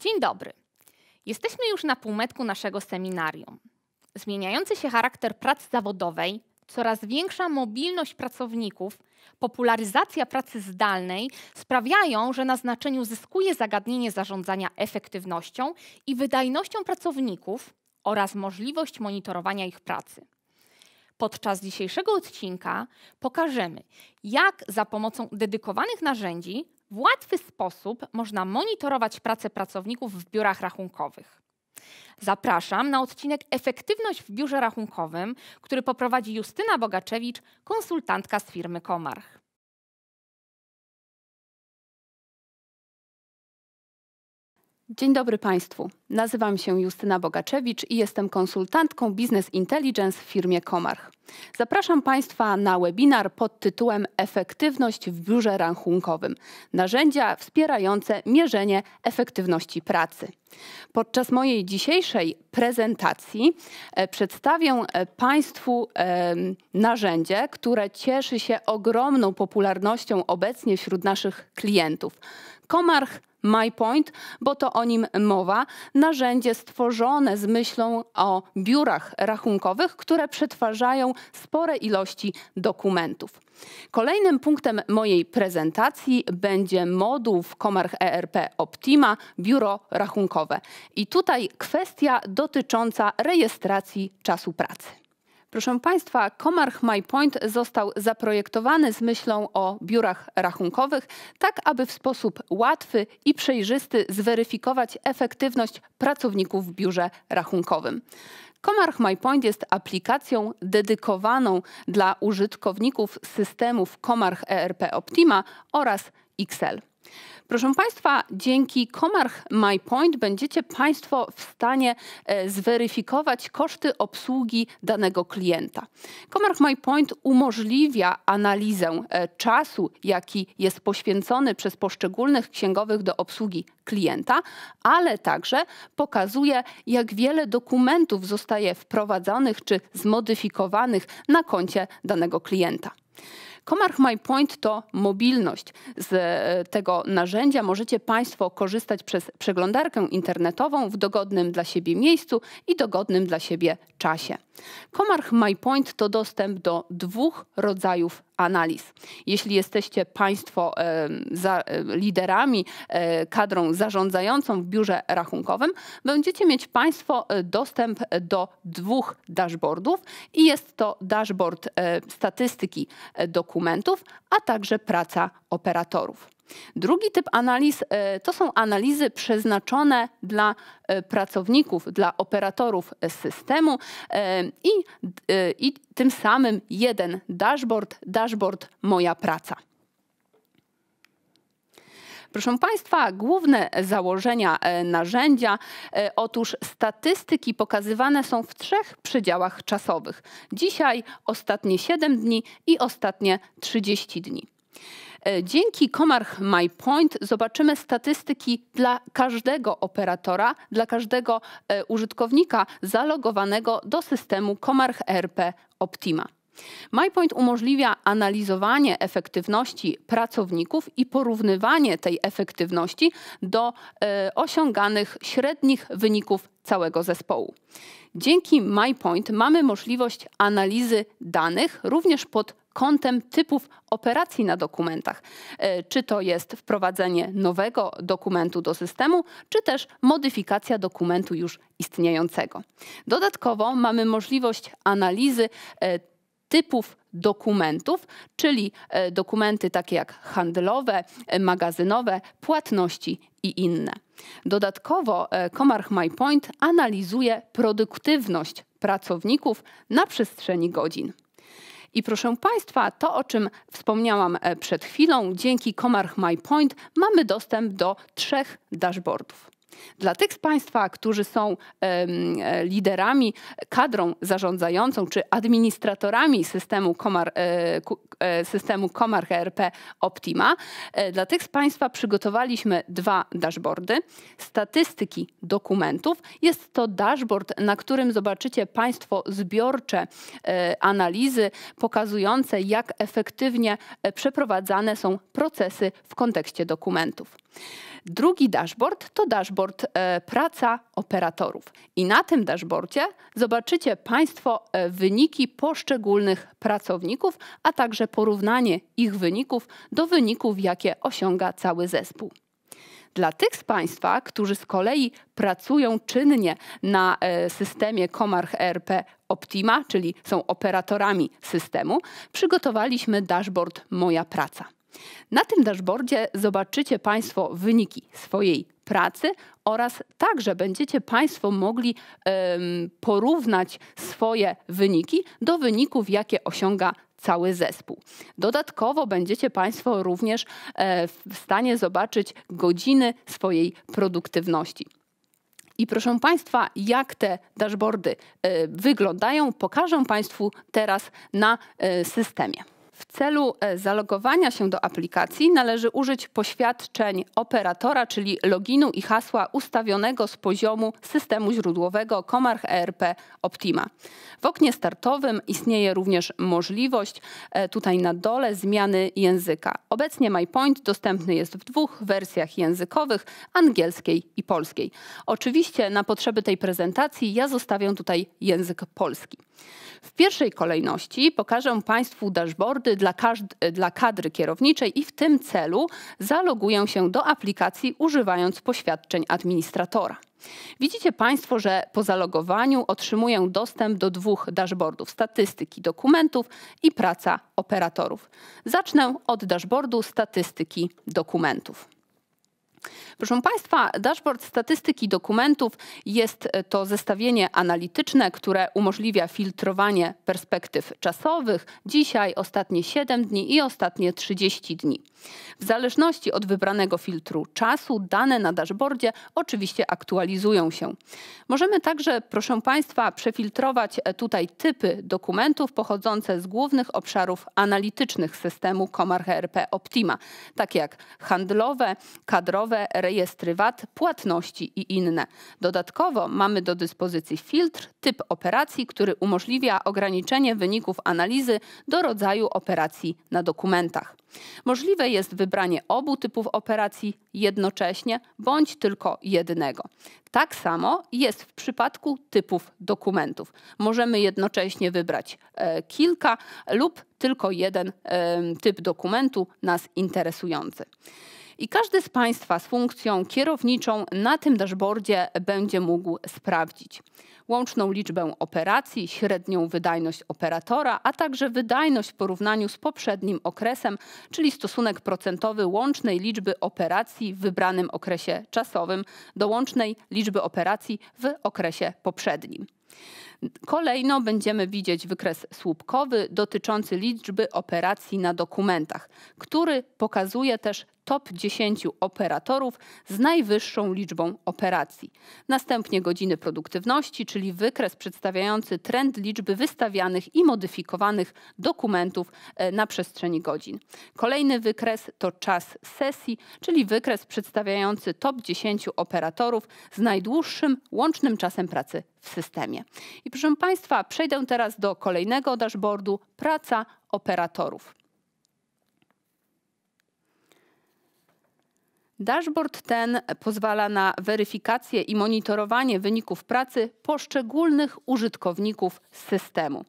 Dzień dobry. Jesteśmy już na półmetku naszego seminarium. Zmieniający się charakter pracy zawodowej, coraz większa mobilność pracowników, popularyzacja pracy zdalnej sprawiają, że na znaczeniu zyskuje zagadnienie zarządzania efektywnością i wydajnością pracowników oraz możliwość monitorowania ich pracy. Podczas dzisiejszego odcinka pokażemy, jak za pomocą dedykowanych narzędzi w łatwy sposób można monitorować pracę pracowników w biurach rachunkowych. Zapraszam na odcinek Efektywność w biurze rachunkowym, który poprowadzi Justyna Bogaczewicz, konsultantka z firmy Komarch. Dzień dobry Państwu. Nazywam się Justyna Bogaczewicz i jestem konsultantką Business Intelligence w firmie Komarch. Zapraszam Państwa na webinar pod tytułem Efektywność w biurze rachunkowym. Narzędzia wspierające mierzenie efektywności pracy. Podczas mojej dzisiejszej prezentacji e, przedstawię e, Państwu narzędzie, które cieszy się ogromną popularnością obecnie wśród naszych klientów. Komarch MyPoint, bo to o nim mowa, narzędzie stworzone z myślą o biurach rachunkowych, które przetwarzają spore ilości dokumentów. Kolejnym punktem mojej prezentacji będzie moduł w Komarch ERP Optima Biuro Rachunkowe. I tutaj kwestia dotycząca rejestracji czasu pracy. Proszę Państwa, Komarch My Point został zaprojektowany z myślą o biurach rachunkowych, tak aby w sposób łatwy i przejrzysty zweryfikować efektywność pracowników w biurze rachunkowym. Komarch MyPoint jest aplikacją dedykowaną dla użytkowników systemów Komarch ERP Optima oraz Excel. Proszę Państwa, dzięki Komarch MyPoint będziecie Państwo w stanie e, zweryfikować koszty obsługi danego klienta. Komarch MyPoint umożliwia analizę e, czasu, jaki jest poświęcony przez poszczególnych księgowych do obsługi klienta, ale także pokazuje, jak wiele dokumentów zostaje wprowadzonych czy zmodyfikowanych na koncie danego klienta. Komarch My Point to mobilność. Z e, tego narzędzia możecie Państwo korzystać przez przeglądarkę internetową w dogodnym dla siebie miejscu i dogodnym dla siebie czasie. Komarch My Point to dostęp do dwóch rodzajów analiz. Jeśli jesteście Państwo e, za, liderami, e, kadrą zarządzającą w biurze rachunkowym, będziecie mieć Państwo e, dostęp do dwóch dashboardów i jest to dashboard e, statystyki e, dokumentów, a także praca operatorów. Drugi typ analiz e, to są analizy przeznaczone dla e, pracowników, dla operatorów e, systemu i, i tym samym jeden dashboard, dashboard Moja Praca. Proszę Państwa, główne założenia narzędzia. Otóż statystyki pokazywane są w trzech przedziałach czasowych. Dzisiaj ostatnie 7 dni i ostatnie 30 dni. E, dzięki Komarch MyPoint zobaczymy statystyki dla każdego operatora, dla każdego e, użytkownika zalogowanego do systemu Komarch RP Optima. MyPoint umożliwia analizowanie efektywności pracowników i porównywanie tej efektywności do e, osiąganych średnich wyników całego zespołu. Dzięki MyPoint mamy możliwość analizy danych również pod kątem typów operacji na dokumentach. E, czy to jest wprowadzenie nowego dokumentu do systemu, czy też modyfikacja dokumentu już istniejącego. Dodatkowo mamy możliwość analizy e, typów dokumentów, czyli e, dokumenty takie jak handlowe, magazynowe, płatności i inne. Dodatkowo Komarch MyPoint analizuje produktywność pracowników na przestrzeni godzin. I proszę Państwa, to o czym wspomniałam e, przed chwilą, dzięki Comarch My Point mamy dostęp do trzech dashboardów. Dla tych z Państwa, którzy są e, liderami, kadrą zarządzającą czy administratorami systemu Komar, e, e, systemu Komar HRP Optima, dla tych z Państwa przygotowaliśmy dwa dashboardy. Statystyki dokumentów. Jest to dashboard, na którym zobaczycie Państwo zbiorcze analizy pokazujące, jak efektywnie przeprowadzane są procesy w kontekście dokumentów. Drugi dashboard to dashboard e, praca operatorów. I na tym dashboardzie zobaczycie Państwo e, wyniki poszczególnych pracowników, a także porównanie ich wyników do wyników, jakie osiąga cały zespół. Dla tych z Państwa, którzy z kolei pracują czynnie na e, systemie Komarch ERP Optima, czyli są operatorami systemu, przygotowaliśmy dashboard Moja Praca. Na tym dashboardzie zobaczycie Państwo wyniki swojej pracy oraz także będziecie Państwo mogli um, porównać swoje wyniki do wyników, jakie osiąga cały zespół. Dodatkowo będziecie Państwo również e, w stanie zobaczyć godziny swojej produktywności. I proszę Państwa, jak te dashboardy e, wyglądają, pokażę Państwu teraz na e, systemie. W celu e, zalogowania się do aplikacji należy użyć poświadczeń operatora, czyli loginu i hasła ustawionego z poziomu systemu źródłowego Komarch ERP Optima. W oknie startowym istnieje również możliwość e, tutaj na dole zmiany języka. Obecnie MyPoint dostępny jest w dwóch wersjach językowych, angielskiej i polskiej. Oczywiście na potrzeby tej prezentacji ja zostawię tutaj język polski. W pierwszej kolejności pokażę Państwu dashboardy dla, każd- dla kadry kierowniczej i w tym celu zaloguję się do aplikacji używając poświadczeń administratora. Widzicie Państwo, że po zalogowaniu otrzymuję dostęp do dwóch dashboardów statystyki dokumentów i praca operatorów. Zacznę od dashboardu statystyki dokumentów. Proszę Państwa, dashboard statystyki dokumentów jest to zestawienie analityczne, które umożliwia filtrowanie perspektyw czasowych dzisiaj, ostatnie 7 dni i ostatnie 30 dni. W zależności od wybranego filtru czasu dane na dashboardzie oczywiście aktualizują się. Możemy także, proszę Państwa, przefiltrować e, tutaj typy dokumentów pochodzące z głównych obszarów analitycznych systemu Komar ERP Optima, takie jak handlowe, kadrowe, krajowe rejestry VAT, płatności i inne. Dodatkowo mamy do dyspozycji filtr, typ operacji, który umożliwia ograniczenie wyników analizy do rodzaju operacji na dokumentach. Możliwe jest wybranie obu typów operacji jednocześnie bądź tylko jednego. Tak samo jest w przypadku typów dokumentów. Możemy jednocześnie wybrać e, kilka lub tylko jeden e, typ dokumentu nas interesujący i każdy z Państwa z funkcją kierowniczą na tym dashboardzie będzie mógł sprawdzić łączną liczbę operacji, średnią wydajność operatora, a także wydajność w porównaniu z poprzednim okresem, czyli stosunek procentowy łącznej liczby operacji w wybranym okresie czasowym do łącznej liczby operacji w okresie poprzednim. Kolejno będziemy widzieć wykres słupkowy dotyczący liczby operacji na dokumentach, który pokazuje też top 10 operatorów z najwyższą liczbą operacji. Następnie godziny produktywności, czyli wykres przedstawiający trend liczby wystawianych i modyfikowanych dokumentów e, na przestrzeni godzin. Kolejny wykres to czas sesji, czyli wykres przedstawiający top 10 operatorów z najdłuższym łącznym czasem pracy w systemie. I proszę Państwa, przejdę teraz do kolejnego dashboardu praca operatorów. Dashboard ten pozwala na weryfikację i monitorowanie wyników pracy poszczególnych użytkowników systemu.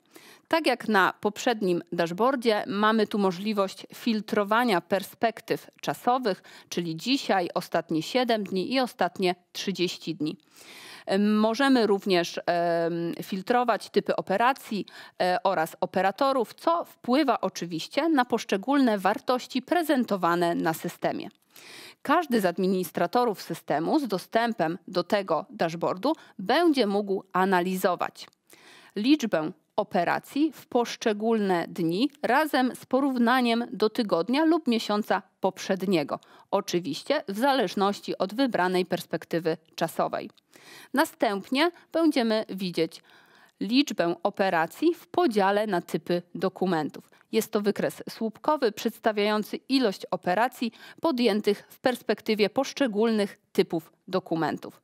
Tak jak na poprzednim dashboardzie, mamy tu możliwość filtrowania perspektyw czasowych, czyli dzisiaj, ostatnie 7 dni i ostatnie 30 dni. Możemy również filtrować typy operacji e, oraz operatorów, co wpływa oczywiście na poszczególne wartości prezentowane na systemie. Każdy z administratorów systemu z dostępem do tego dashboardu będzie mógł analizować liczbę operacji w poszczególne dni razem z porównaniem do tygodnia lub miesiąca poprzedniego, oczywiście w zależności od wybranej perspektywy czasowej. Następnie będziemy widzieć liczbę operacji w podziale na typy dokumentów. Jest to wykres słupkowy przedstawiający ilość operacji podjętych w perspektywie poszczególnych typów dokumentów.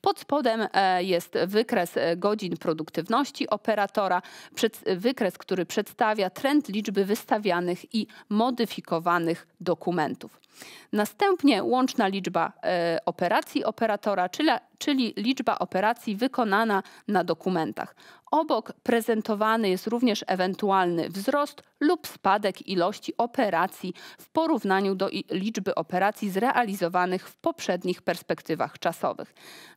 Pod spodem e, jest wykres godzin produktywności operatora, wykres, który przedstawia trend liczby wystawianych i modyfikowanych dokumentów. Następnie łączna liczba e, operacji operatora, czyli liczba operacji wykonana na dokumentach. Obok prezentowany jest również ewentualny wzrost lub spadek ilości operacji w porównaniu do liczby operacji zrealizowanych w poprzednich perspektywach czasowych.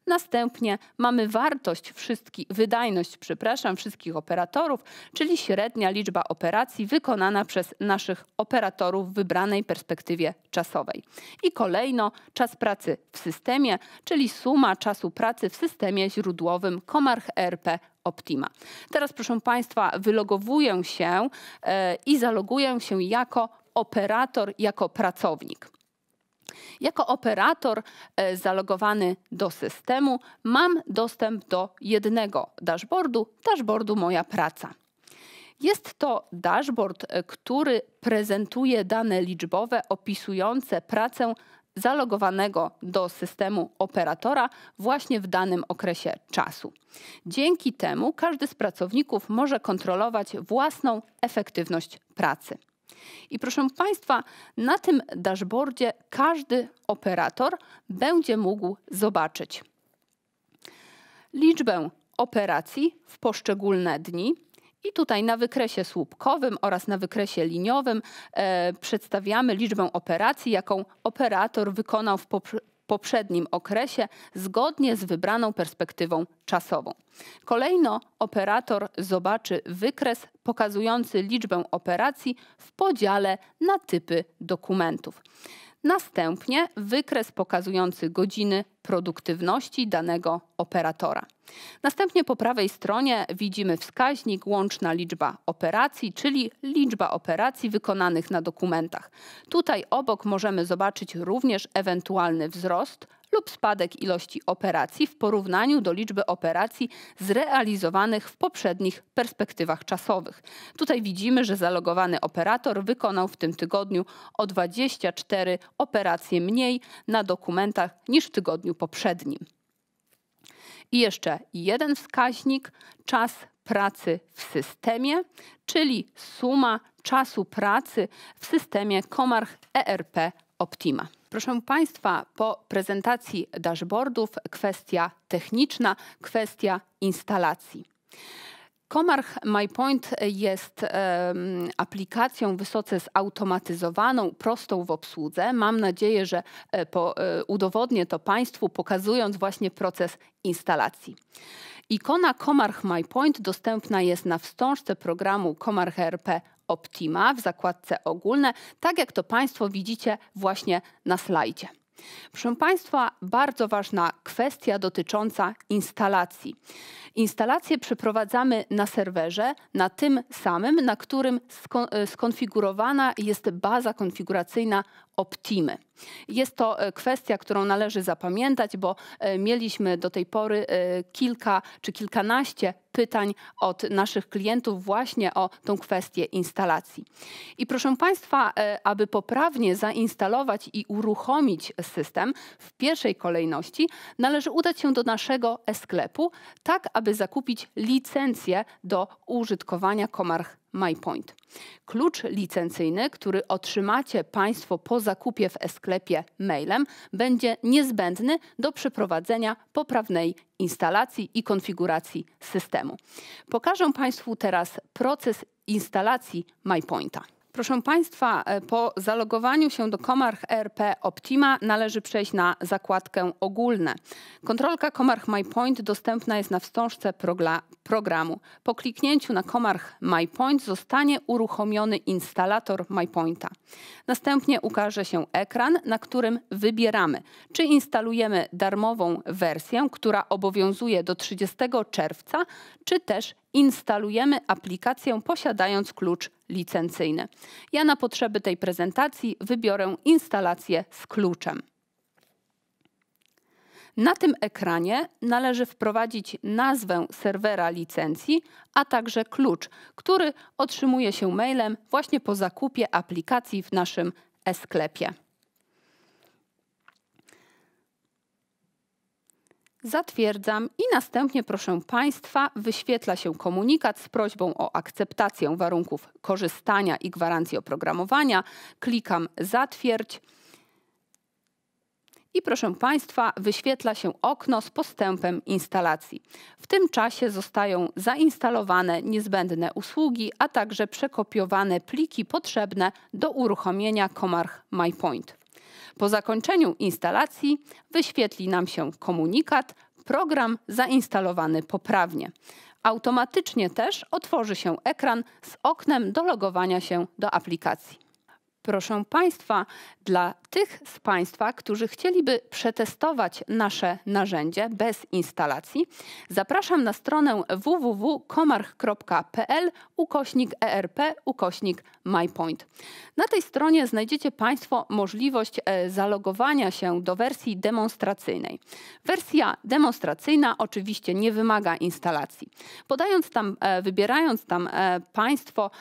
Następnie mamy wartość wszystkich, wydajność, przepraszam, wszystkich operatorów, czyli średnia liczba operacji wykonana przez naszych operatorów w wybranej perspektywie czasowej. I kolejno czas pracy w systemie, czyli suma czasu pracy w systemie źródłowym Komarch RP Optima. Teraz, proszę Państwa, wylogowuję się e, i zaloguję się jako operator, jako pracownik. Jako operator e, zalogowany do systemu mam dostęp do jednego dashboardu, dashboardu Moja Praca. Jest to dashboard, e, który prezentuje dane liczbowe opisujące pracę zalogowanego do systemu operatora właśnie w danym okresie czasu. Dzięki temu każdy z pracowników może kontrolować własną efektywność pracy. I proszę Państwa, na tym dashboardzie każdy operator będzie mógł zobaczyć liczbę operacji w poszczególne dni, i tutaj na wykresie słupkowym oraz na wykresie liniowym e, przedstawiamy liczbę operacji, jaką operator wykonał w poprzednim okresie zgodnie z wybraną perspektywą czasową. Kolejno operator zobaczy wykres pokazujący liczbę operacji w podziale na typy dokumentów. Następnie wykres pokazujący godziny produktywności danego operatora. Następnie po prawej stronie widzimy wskaźnik łączna liczba operacji, czyli liczba operacji wykonanych na dokumentach. Tutaj obok możemy zobaczyć również ewentualny wzrost lub spadek ilości operacji w porównaniu do liczby operacji zrealizowanych w poprzednich perspektywach czasowych. Tutaj widzimy, że zalogowany operator wykonał w tym tygodniu o 24 operacje mniej na dokumentach niż w tygodniu poprzednim. I jeszcze jeden wskaźnik czas pracy w systemie, czyli suma czasu pracy w systemie Komarch ERP Optima. Proszę Państwa, po prezentacji dashboardów kwestia techniczna, kwestia instalacji. Komarch MyPoint jest um, aplikacją wysoce zautomatyzowaną, prostą w obsłudze. Mam nadzieję, że e, po, e, udowodnię to Państwu, pokazując właśnie proces instalacji. Ikona Komarch MyPoint dostępna jest na wstążce programu Komarch RP Optima w zakładce ogólne, tak jak to Państwo widzicie właśnie na slajdzie. Proszę Państwa, bardzo ważna kwestia dotycząca instalacji. Instalację przeprowadzamy na serwerze, na tym samym, na którym y, skonfigurowana jest baza konfiguracyjna Optimy. Jest to e, kwestia, którą należy zapamiętać, bo e, mieliśmy do tej pory e, kilka czy kilkanaście pytań od naszych klientów właśnie o tą kwestię instalacji. I proszę Państwa, aby poprawnie zainstalować i uruchomić system, w pierwszej kolejności należy udać się do naszego e-sklepu, tak aby zakupić licencję do użytkowania Komarch MyPoint. Klucz licencyjny, który otrzymacie Państwo po zakupie w e-sklepie mailem, będzie niezbędny do przeprowadzenia poprawnej instalacji i konfiguracji systemu. Pokażę Państwu teraz proces instalacji MyPointa. Proszę Państwa, e, po zalogowaniu się do Komarch RP Optima należy przejść na zakładkę ogólne. Kontrolka Komarch MyPoint dostępna jest na wstążce programu. Po kliknięciu na Komarch MyPoint zostanie uruchomiony instalator MyPointa. Następnie ukaże się ekran, na którym wybieramy, czy instalujemy darmową wersję, która obowiązuje do 30 czerwca, czy też instalujemy aplikację posiadając klucz licencyjny. Ja na potrzeby tej prezentacji wybiorę instalację z kluczem. Na tym ekranie należy wprowadzić nazwę serwera licencji, a także klucz, który otrzymuje się mailem właśnie po zakupie aplikacji w naszym e-sklepie. zatwierdzam i następnie proszę Państwa wyświetla się komunikat z prośbą o akceptację warunków korzystania i gwarancji oprogramowania. Klikam zatwierdź. I proszę Państwa, wyświetla się okno z postępem instalacji. W tym czasie zostają zainstalowane niezbędne usługi, a także przekopiowane pliki potrzebne do uruchomienia Comarch MyPoint. Po zakończeniu instalacji wyświetli nam się komunikat program zainstalowany poprawnie. Automatycznie też otworzy się ekran z oknem do logowania się do aplikacji. Proszę Państwa, dla tych z Państwa, którzy chcieliby przetestować nasze narzędzie bez instalacji, zapraszam na stronę www.komarch.pl ukośnik ERP ukośnik MyPoint. Na tej stronie znajdziecie Państwo możliwość e, zalogowania się do wersji demonstracyjnej. Wersja demonstracyjna oczywiście nie wymaga instalacji. Podając tam, e, wybierając tam e, Państwo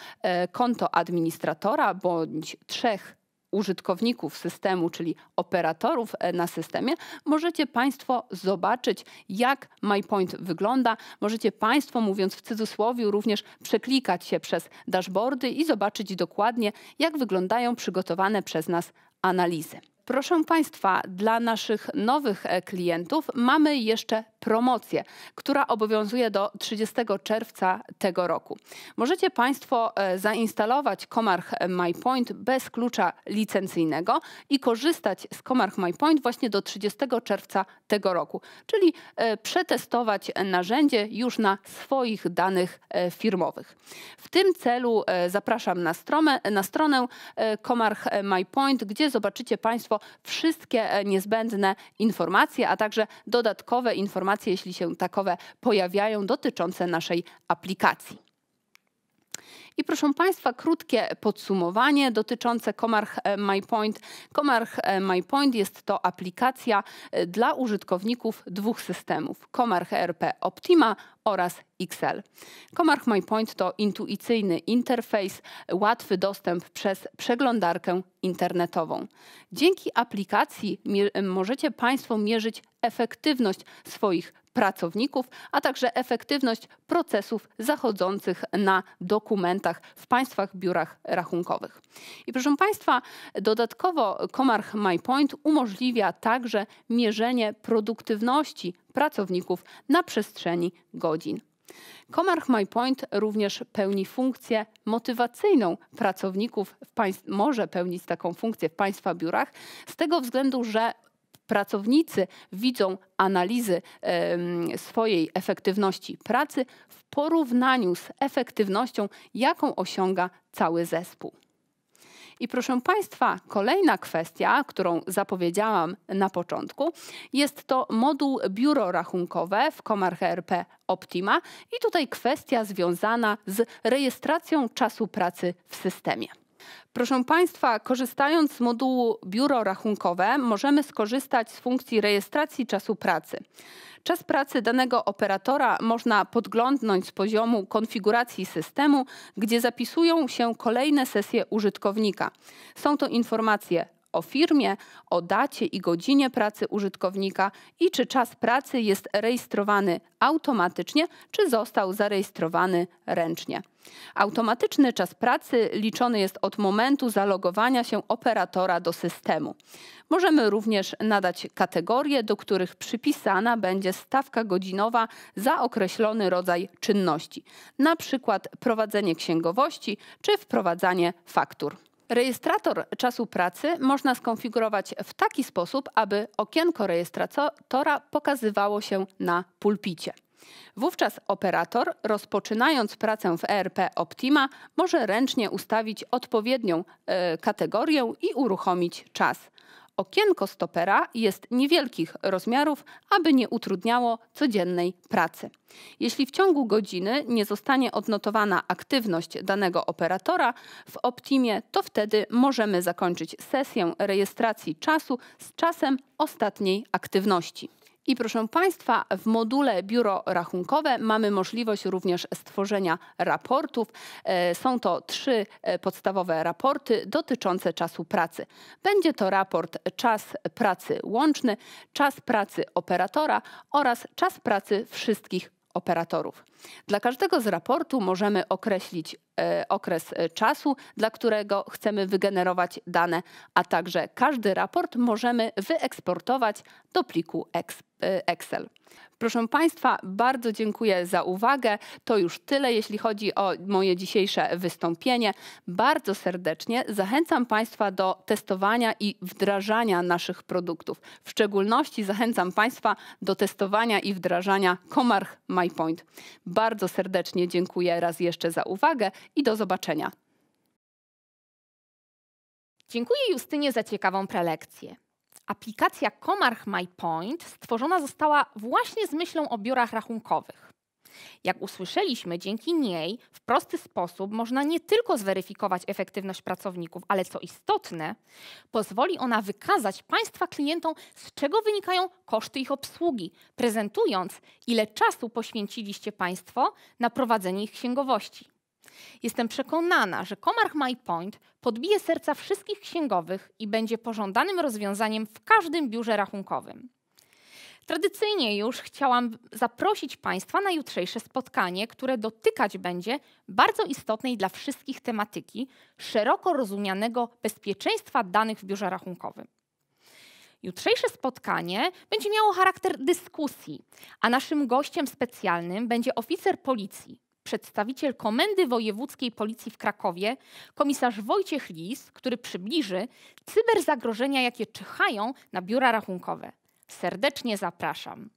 konto administratora bądź trzech użytkowników systemu, czyli operatorów e, na systemie, możecie Państwo zobaczyć, jak MyPoint wygląda. Możecie Państwo, mówiąc w cudzysłowie, również przeklikać się przez dashboardy i zobaczyć dokładnie, jak wyglądają przygotowane przez nas analizy. Proszę Państwa, dla naszych nowych e, klientów mamy jeszcze promocję, która obowiązuje do 30 czerwca tego roku. Możecie Państwo e, zainstalować Komarch MyPoint bez klucza licencyjnego i korzystać z Komarch MyPoint właśnie do 30 czerwca tego roku, czyli e, przetestować narzędzie już na swoich danych e, firmowych. W tym celu zapraszam na, na stronę Komarch MyPoint, gdzie zobaczycie Państwo wszystkie niezbędne informacje, a także dodatkowe informacje informacje, jeśli się takowe pojawiają, dotyczące naszej aplikacji. I proszę Państwa, krótkie podsumowanie dotyczące Comarch e, MyPoint. Comarch e, MyPoint jest to aplikacja e, dla użytkowników dwóch systemów: Comarch RP Optima oraz Excel. Comarch MyPoint to intuicyjny interfejs, łatwy dostęp przez przeglądarkę internetową. Dzięki aplikacji możecie Państwo mierzyć efektywność swoich pracowników, a także efektywność procesów zachodzących na dokumentach w państwach biurach rachunkowych. I proszę Państwa, dodatkowo Comarch MyPoint umożliwia także mierzenie produktywności pracowników na przestrzeni godzin. Comarch MyPoint również pełni funkcję motywacyjną pracowników, może pełnić taką funkcję w Państwa biurach, z tego względu, że pracownicy widzą analizy swojej efektywności pracy w porównaniu z efektywnością, jaką osiąga cały zespół. I proszę Państwa, kolejna kwestia, którą zapowiedziałam na początku, jest to moduł biuro rachunkowe w Komarche RP Optima i tutaj kwestia związana z rejestracją czasu pracy w systemie. Proszę Państwa, korzystając z modułu Biuro Rachunkowe, możemy skorzystać z funkcji rejestracji czasu pracy. Czas pracy danego operatora można podglądnąć z poziomu konfiguracji systemu, gdzie zapisują się kolejne sesje użytkownika. Są to informacje o firmie, o dacie i godzinie pracy użytkownika i czy czas pracy jest rejestrowany automatycznie, czy został zarejestrowany ręcznie. Automatyczny czas pracy liczony jest od momentu zalogowania się operatora do systemu. Możemy również nadać kategorie, do których przypisana będzie stawka godzinowa za określony rodzaj czynności, na przykład prowadzenie księgowości czy wprowadzanie faktur. Rejestrator czasu pracy można skonfigurować w taki sposób, aby okienko rejestratora pokazywało się na pulpicie. Wówczas operator, rozpoczynając pracę w ERP Optima, może ręcznie ustawić odpowiednią e, kategorię i uruchomić czas. Okienko stopera jest niewielkich rozmiarów, aby nie utrudniało codziennej pracy. Jeśli w ciągu godziny nie zostanie odnotowana aktywność danego operatora w Optimie, to wtedy możemy zakończyć sesję rejestracji czasu z czasem ostatniej aktywności. I proszę Państwa, w module biuro rachunkowe mamy możliwość również stworzenia raportów. E, są to trzy e, podstawowe raporty dotyczące czasu pracy. Będzie to raport czas pracy łączny, czas pracy operatora oraz czas pracy wszystkich operatorów. Dla każdego z raportu możemy określić e, okres czasu, dla którego chcemy wygenerować dane, a także każdy raport możemy wyeksportować do pliku EXP. Y, Excel. Proszę Państwa, bardzo dziękuję za uwagę. To już tyle, jeśli chodzi o moje dzisiejsze wystąpienie. Bardzo serdecznie zachęcam Państwa do testowania i wdrażania naszych produktów. W szczególności zachęcam Państwa do testowania i wdrażania Komarch MyPoint. Bardzo serdecznie dziękuję raz jeszcze za uwagę i do zobaczenia. Dziękuję Justynie za ciekawą prelekcję. Aplikacja Komarch MyPoint stworzona została właśnie z myślą o biurach rachunkowych. Jak usłyszeliśmy, dzięki niej w prosty sposób można nie tylko zweryfikować efektywność pracowników, ale co istotne, pozwoli ona wykazać Państwa klientom, z czego wynikają koszty ich obsługi, prezentując, ile czasu poświęciliście Państwo na prowadzenie ich księgowości. Jestem przekonana, że Komarch My Point podbije serca wszystkich księgowych i będzie pożądanym rozwiązaniem w każdym biurze rachunkowym. Tradycyjnie już chciałam zaprosić Państwa na jutrzejsze spotkanie, które dotykać będzie bardzo istotnej dla wszystkich tematyki szeroko rozumianego bezpieczeństwa danych w biurze rachunkowym. Jutrzejsze spotkanie będzie miało charakter dyskusji, a naszym gościem specjalnym będzie oficer policji, przedstawiciel Komendy Wojewódzkiej Policji w Krakowie, komisarz Wojciech Lis, który przybliży cyberzagrożenia, jakie czyhają na biura rachunkowe. Serdecznie zapraszam.